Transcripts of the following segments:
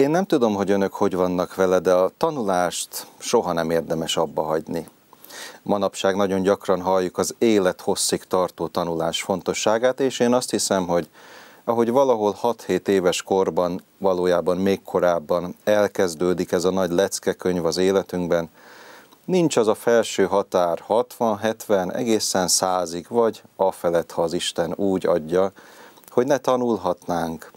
Én nem tudom, hogy önök hogy vannak vele, de a tanulást soha nem érdemes abba hagyni. Manapság nagyon gyakran halljuk az élet hosszig tartó tanulás fontosságát, és én azt hiszem, hogy ahogy valahol 6-7 éves korban, valójában még korábban elkezdődik ez a nagy leckekönyv az életünkben, nincs az a felső határ 60-70 egészen 100-ig, vagy afelett, ha az Isten úgy adja, hogy ne tanulhatnánk,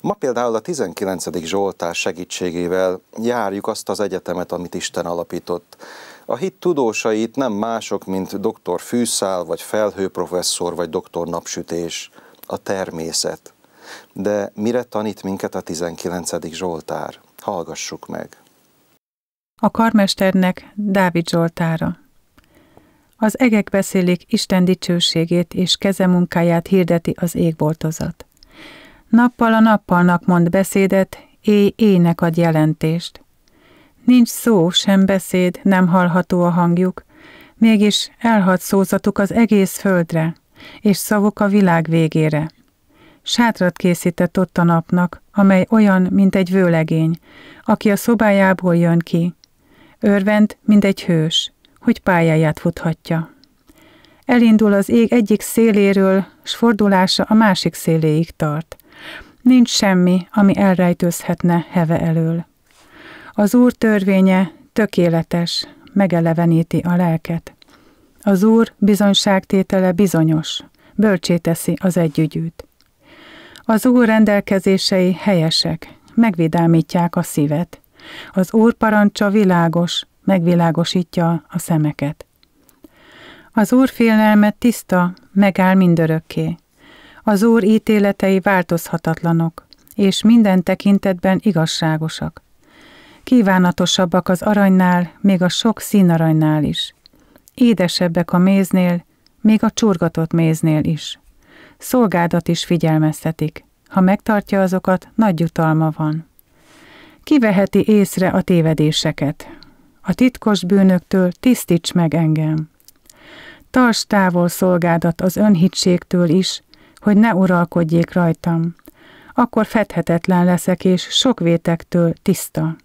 Ma például a 19. Zsoltás segítségével járjuk azt az egyetemet, amit Isten alapított. A hit tudósait nem mások, mint dr. Fűszál, vagy felhőprofesszor, vagy dr. Napsütés, a természet. De mire tanít minket a 19. Zsoltár? Hallgassuk meg. A karmesternek Dávid Zsoltára. Az egek beszélik Isten dicsőségét és kezemunkáját hirdeti az égboltozat. Nappal a nappalnak mond beszédet, éj ének ad jelentést. Nincs szó, sem beszéd, nem hallható a hangjuk, mégis elhat szózatuk az egész földre, és szavuk a világ végére. Sátrat készített ott a napnak, amely olyan, mint egy vőlegény, aki a szobájából jön ki. Örvend, mint egy hős, hogy pályáját futhatja. Elindul az ég egyik széléről, s fordulása a másik széléig tart. Nincs semmi, ami elrejtőzhetne heve elől. Az Úr törvénye tökéletes, megeleveníti a lelket. Az Úr bizonyságtétele bizonyos, bölcsé teszi az együgyűt. Az Úr rendelkezései helyesek, megvidámítják a szívet. Az Úr parancsa világos, megvilágosítja a szemeket. Az Úr félelme tiszta, megáll mindörökké. Az Úr ítéletei változhatatlanok, és minden tekintetben igazságosak. Kívánatosabbak az aranynál, még a sok színaranynál is. Édesebbek a méznél, még a csurgatott méznél is. Szolgádat is figyelmeztetik. Ha megtartja azokat, nagy jutalma van. Kiveheti észre a tévedéseket. A titkos bűnöktől tisztíts meg engem. Tarts távol szolgádat az önhitségtől is, hogy ne uralkodjék rajtam. Akkor fedhetetlen leszek, és sok vétektől tiszta.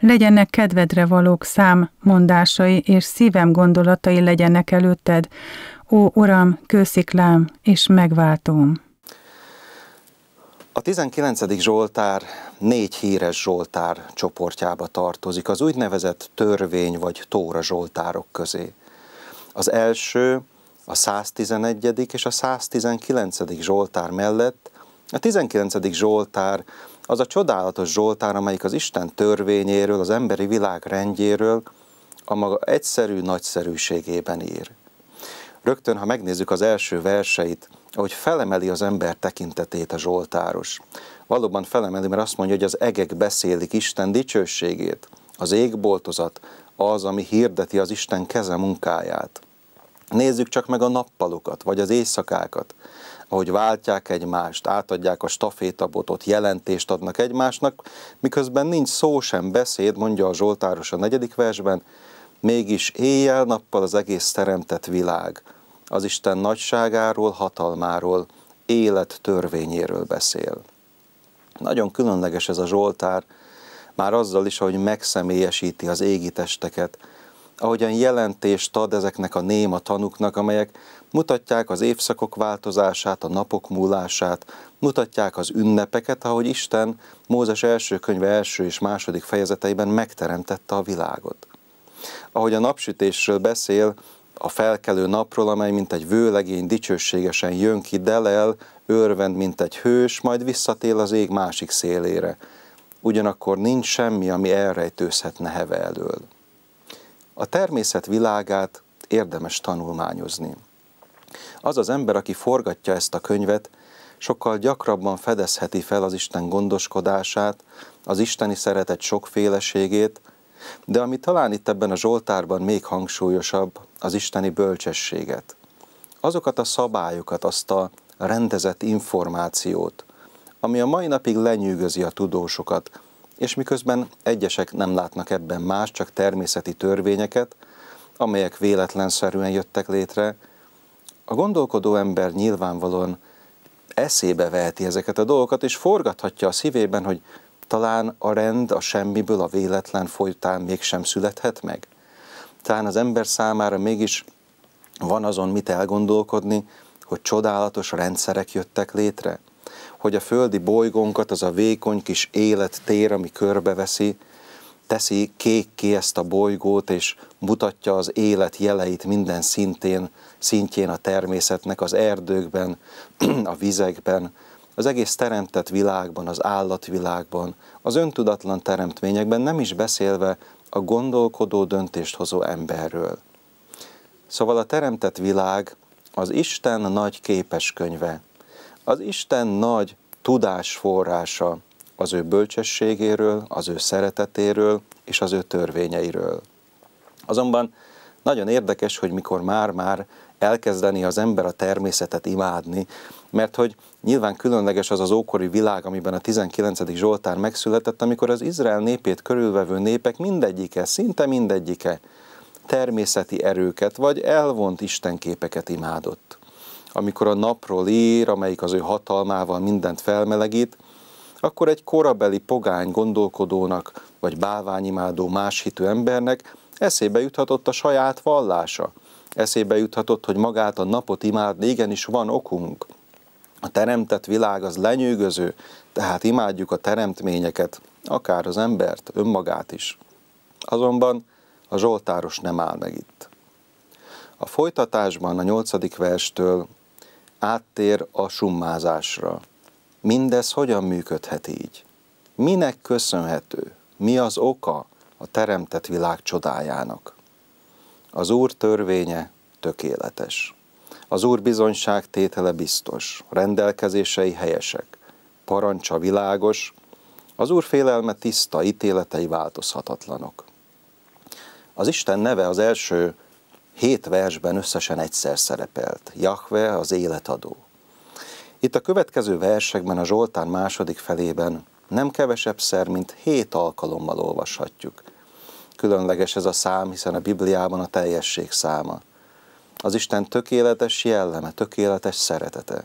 Legyenek kedvedre valók szám mondásai, és szívem gondolatai legyenek előtted, ó Uram, kősziklám és megváltom. A 19. Zsoltár négy híres Zsoltár csoportjába tartozik, az úgynevezett törvény vagy Tóra Zsoltárok közé. Az első a 111. és a 119. Zsoltár mellett a 19. Zsoltár az a csodálatos Zsoltár, amelyik az Isten törvényéről, az emberi világ rendjéről a maga egyszerű nagyszerűségében ír. Rögtön, ha megnézzük az első verseit, ahogy felemeli az ember tekintetét a Zsoltáros. Valóban felemeli, mert azt mondja, hogy az egek beszélik Isten dicsőségét, az égboltozat az, ami hirdeti az Isten keze munkáját. Nézzük csak meg a nappalokat, vagy az éjszakákat, ahogy váltják egymást, átadják a stafétabotot, jelentést adnak egymásnak, miközben nincs szó sem beszéd, mondja a Zsoltáros a negyedik versben, mégis éjjel-nappal az egész teremtett világ az Isten nagyságáról, hatalmáról, élet törvényéről beszél. Nagyon különleges ez a Zsoltár, már azzal is, hogy megszemélyesíti az égi testeket, ahogyan jelentést ad ezeknek a néma tanuknak, amelyek mutatják az évszakok változását, a napok múlását, mutatják az ünnepeket, ahogy Isten Mózes első könyve első és második fejezeteiben megteremtette a világot. Ahogy a napsütésről beszél, a felkelő napról, amely mint egy vőlegény dicsőségesen jön ki, delel, örvend, mint egy hős, majd visszatél az ég másik szélére. Ugyanakkor nincs semmi, ami elrejtőzhetne heve elől. A természet világát érdemes tanulmányozni. Az az ember, aki forgatja ezt a könyvet, sokkal gyakrabban fedezheti fel az Isten gondoskodását, az isteni szeretet sokféleségét, de ami talán itt ebben a Zsoltárban még hangsúlyosabb, az isteni bölcsességet. Azokat a szabályokat, azt a rendezett információt, ami a mai napig lenyűgözi a tudósokat, és miközben egyesek nem látnak ebben más, csak természeti törvényeket, amelyek véletlenszerűen jöttek létre, a gondolkodó ember nyilvánvalóan eszébe veheti ezeket a dolgokat, és forgathatja a szívében, hogy talán a rend a semmiből, a véletlen folytán mégsem születhet meg. Talán az ember számára mégis van azon mit elgondolkodni, hogy csodálatos rendszerek jöttek létre, hogy a földi bolygónkat az a vékony kis élettér, ami körbeveszi, teszi ki ezt a bolygót, és mutatja az élet jeleit minden szintén, szintjén a természetnek, az erdőkben, a vizekben, az egész teremtett világban, az állatvilágban, az öntudatlan teremtményekben, nem is beszélve a gondolkodó, döntést hozó emberről. Szóval a teremtett világ az Isten nagy képes könyve. Az Isten nagy tudás forrása az ő bölcsességéről, az ő szeretetéről és az ő törvényeiről. Azonban nagyon érdekes, hogy mikor már-már elkezdeni az ember a természetet imádni, mert hogy nyilván különleges az az ókori világ, amiben a 19. Zsoltár megszületett, amikor az Izrael népét körülvevő népek mindegyike, szinte mindegyike természeti erőket vagy elvont Isten képeket imádott amikor a napról ír, amelyik az ő hatalmával mindent felmelegít, akkor egy korabeli pogány gondolkodónak, vagy báványimádó más hitű embernek eszébe juthatott a saját vallása. Eszébe juthatott, hogy magát a napot imádni igenis van okunk. A teremtett világ az lenyűgöző, tehát imádjuk a teremtményeket, akár az embert, önmagát is. Azonban a Zsoltáros nem áll meg itt. A folytatásban a nyolcadik verstől áttér a summázásra. Mindez hogyan működhet így? Minek köszönhető? Mi az oka a teremtett világ csodájának? Az Úr törvénye tökéletes. Az Úr bizonyság tétele biztos, rendelkezései helyesek, parancsa világos, az Úr félelme tiszta, ítéletei változhatatlanok. Az Isten neve az első hét versben összesen egyszer szerepelt. Jahve az életadó. Itt a következő versekben a Zsoltán második felében nem kevesebb szer, mint hét alkalommal olvashatjuk. Különleges ez a szám, hiszen a Bibliában a teljesség száma. Az Isten tökéletes jelleme, tökéletes szeretete,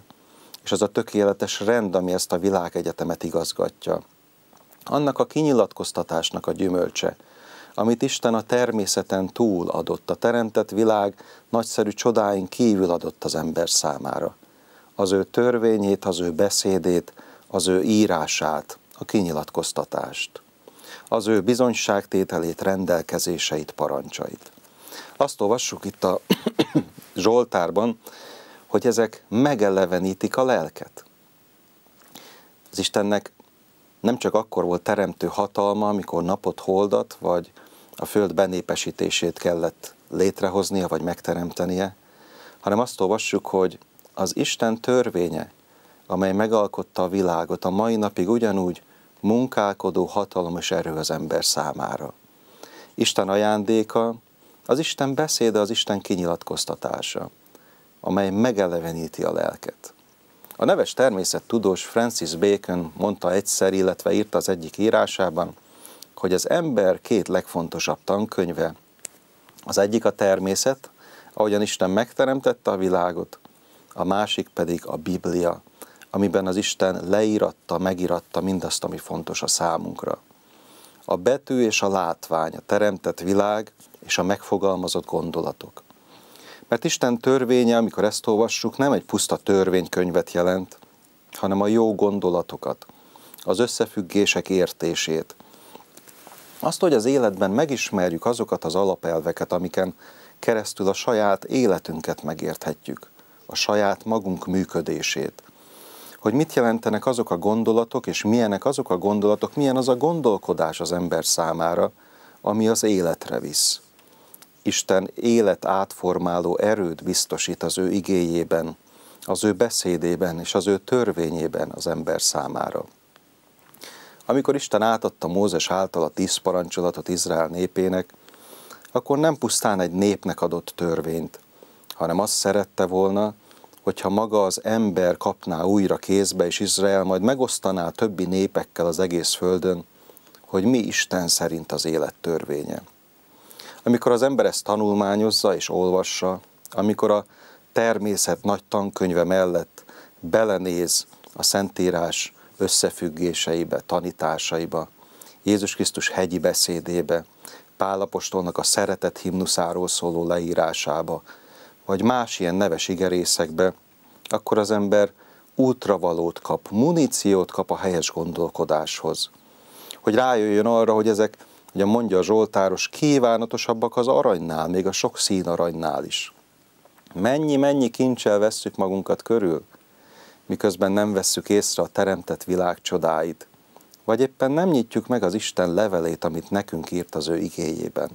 és az a tökéletes rend, ami ezt a világegyetemet igazgatja. Annak a kinyilatkoztatásnak a gyümölcse, amit Isten a természeten túl adott, a teremtett világ nagyszerű csodáin kívül adott az ember számára. Az ő törvényét, az ő beszédét, az ő írását, a kinyilatkoztatást, az ő bizonyságtételét, rendelkezéseit, parancsait. Azt olvassuk itt a Zsoltárban, hogy ezek megelevenítik a lelket. Az Istennek nem csak akkor volt teremtő hatalma, amikor napot, holdat, vagy a föld benépesítését kellett létrehoznia, vagy megteremtenie, hanem azt olvassuk, hogy az Isten törvénye, amely megalkotta a világot, a mai napig ugyanúgy munkálkodó hatalom és erő az ember számára. Isten ajándéka, az Isten beszéde, az Isten kinyilatkoztatása, amely megeleveníti a lelket. A neves természettudós Francis Bacon mondta egyszer, illetve írta az egyik írásában, hogy az ember két legfontosabb tankönyve, az egyik a természet, ahogyan Isten megteremtette a világot, a másik pedig a Biblia, amiben az Isten leíratta, megiratta mindazt, ami fontos a számunkra. A betű és a látvány, a teremtett világ és a megfogalmazott gondolatok. Mert Isten törvénye, amikor ezt olvassuk, nem egy puszta törvénykönyvet jelent, hanem a jó gondolatokat, az összefüggések értését, azt, hogy az életben megismerjük azokat az alapelveket, amiken keresztül a saját életünket megérthetjük, a saját magunk működését. Hogy mit jelentenek azok a gondolatok, és milyenek azok a gondolatok, milyen az a gondolkodás az ember számára, ami az életre visz. Isten élet átformáló erőt biztosít az ő igéjében, az ő beszédében és az ő törvényében az ember számára. Amikor Isten átadta Mózes által a tíz parancsolatot Izrael népének, akkor nem pusztán egy népnek adott törvényt, hanem azt szerette volna, hogyha maga az ember kapná újra kézbe, és Izrael majd megosztaná a többi népekkel az egész földön, hogy mi Isten szerint az élet törvénye. Amikor az ember ezt tanulmányozza és olvassa, amikor a természet nagy tankönyve mellett belenéz a Szentírás összefüggéseibe, tanításaiba, Jézus Krisztus hegyi beszédébe, Pálapostolnak a szeretet himnuszáról szóló leírásába, vagy más ilyen neves igerészekbe, akkor az ember útravalót kap, muníciót kap a helyes gondolkodáshoz. Hogy rájöjjön arra, hogy ezek, ugye mondja a Zsoltáros, kívánatosabbak az aranynál, még a sok szín aranynál is. Mennyi-mennyi kincsel vesszük magunkat körül – miközben nem vesszük észre a teremtett világ csodáit, vagy éppen nem nyitjuk meg az Isten levelét, amit nekünk írt az ő igéjében.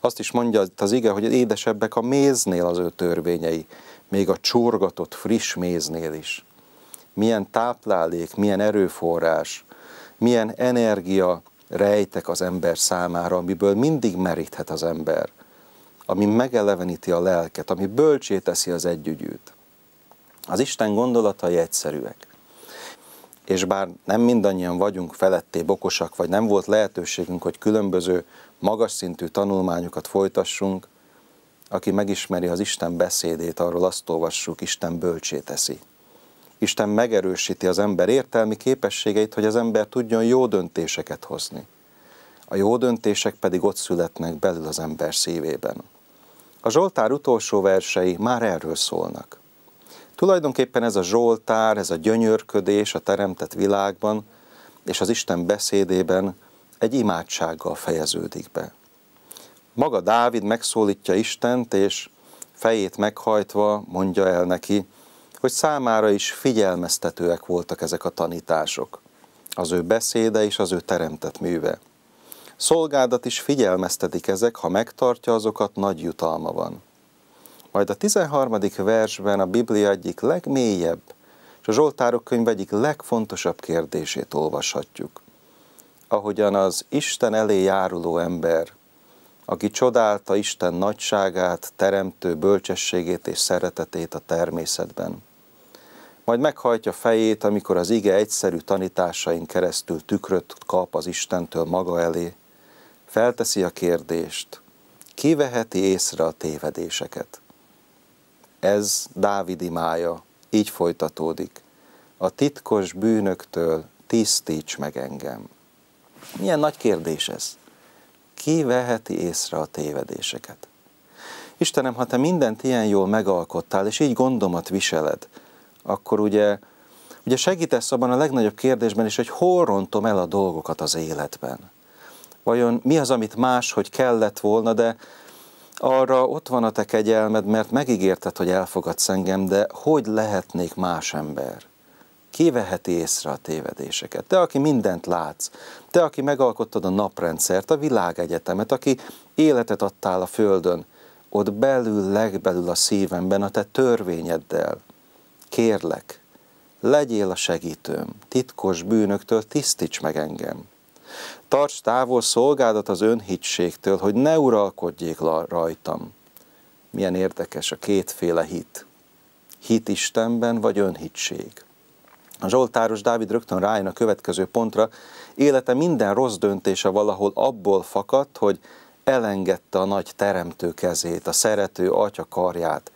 Azt is mondja az ige, hogy édesebbek a méznél az ő törvényei, még a csorgatott friss méznél is. Milyen táplálék, milyen erőforrás, milyen energia rejtek az ember számára, amiből mindig meríthet az ember, ami megeleveníti a lelket, ami bölcsé teszi az együgyűt. Az Isten gondolatai egyszerűek. És bár nem mindannyian vagyunk feletté okosak, vagy nem volt lehetőségünk, hogy különböző magas szintű tanulmányokat folytassunk, aki megismeri az Isten beszédét, arról azt olvassuk, Isten bölcsé teszi. Isten megerősíti az ember értelmi képességeit, hogy az ember tudjon jó döntéseket hozni. A jó döntések pedig ott születnek belül az ember szívében. A Zsoltár utolsó versei már erről szólnak. Tulajdonképpen ez a zsoltár, ez a gyönyörködés a teremtett világban és az Isten beszédében egy imádsággal fejeződik be. Maga Dávid megszólítja Istent, és fejét meghajtva mondja el neki, hogy számára is figyelmeztetőek voltak ezek a tanítások, az ő beszéde és az ő teremtett műve. Szolgádat is figyelmeztetik ezek, ha megtartja azokat, nagy jutalma van. Majd a 13. versben a Biblia egyik legmélyebb, és a Zsoltárok könyv egyik legfontosabb kérdését olvashatjuk. Ahogyan az Isten elé járuló ember, aki csodálta Isten nagyságát, teremtő bölcsességét és szeretetét a természetben. Majd meghajtja fejét, amikor az ige egyszerű tanításain keresztül tükröt kap az Istentől maga elé, felteszi a kérdést, ki veheti észre a tévedéseket? Ez Dávid imája, így folytatódik. A titkos bűnöktől tisztíts meg engem. Milyen nagy kérdés ez. Ki veheti észre a tévedéseket? Istenem, ha te mindent ilyen jól megalkottál, és így gondomat viseled, akkor ugye, ugye segítesz abban a legnagyobb kérdésben is, hogy hol rontom el a dolgokat az életben. Vajon mi az, amit más, hogy kellett volna, de arra ott van a te kegyelmed, mert megígérted, hogy elfogadsz engem, de hogy lehetnék más ember? Ki veheti észre a tévedéseket? Te, aki mindent látsz, te, aki megalkottad a naprendszert, a világegyetemet, aki életet adtál a földön, ott belül, legbelül a szívemben, a te törvényeddel. Kérlek, legyél a segítőm, titkos bűnöktől tisztíts meg engem. Tarts távol szolgádat az önhitségtől, hogy ne uralkodjék rajtam. Milyen érdekes a kétféle hit. Hit Istenben vagy önhitség. A Zsoltáros Dávid rögtön rájön a következő pontra, élete minden rossz döntése valahol abból fakadt, hogy elengedte a nagy teremtő kezét, a szerető atya karját,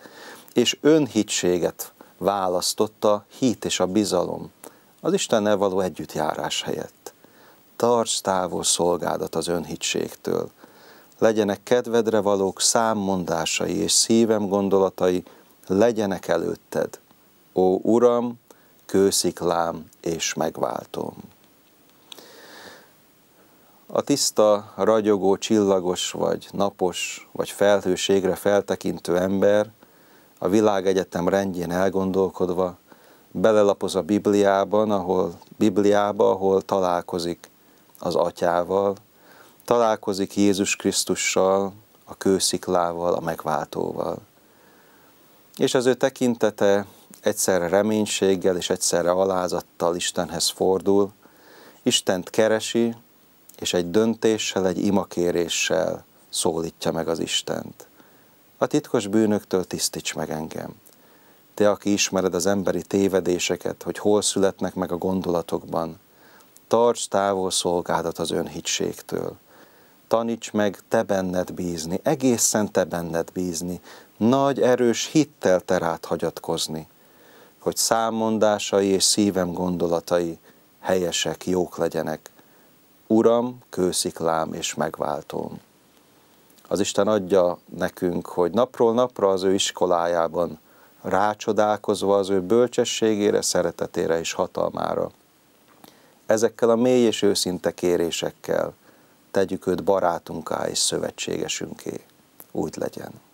és önhitséget választotta hit és a bizalom, az Istennel való együttjárás helyett. Tarts távol szolgádat az önhitségtől. Legyenek kedvedre valók számmondásai és szívem gondolatai, legyenek előtted. Ó Uram, kősziklám és megváltom. A tiszta, ragyogó, csillagos vagy napos, vagy felhőségre feltekintő ember, a világegyetem rendjén elgondolkodva, belelapoz a Bibliában, ahol, Bibliába, ahol találkozik az atyával, találkozik Jézus Krisztussal, a kősziklával, a megváltóval. És az ő tekintete egyszerre reménységgel és egyszerre alázattal Istenhez fordul, Istent keresi, és egy döntéssel, egy imakéréssel szólítja meg az Istent. A titkos bűnöktől tisztíts meg engem. Te, aki ismered az emberi tévedéseket, hogy hol születnek meg a gondolatokban, Tarts távol szolgádat az önhitségtől. Taníts meg te benned bízni, egészen te benned bízni, nagy erős hittel te rád hagyatkozni, hogy számondásai és szívem gondolatai helyesek, jók legyenek. Uram, kősziklám és megváltóm. Az Isten adja nekünk, hogy napról napra az ő iskolájában rácsodálkozva az ő bölcsességére, szeretetére és hatalmára ezekkel a mély és őszinte kérésekkel tegyük őt barátunká és szövetségesünké. Úgy legyen.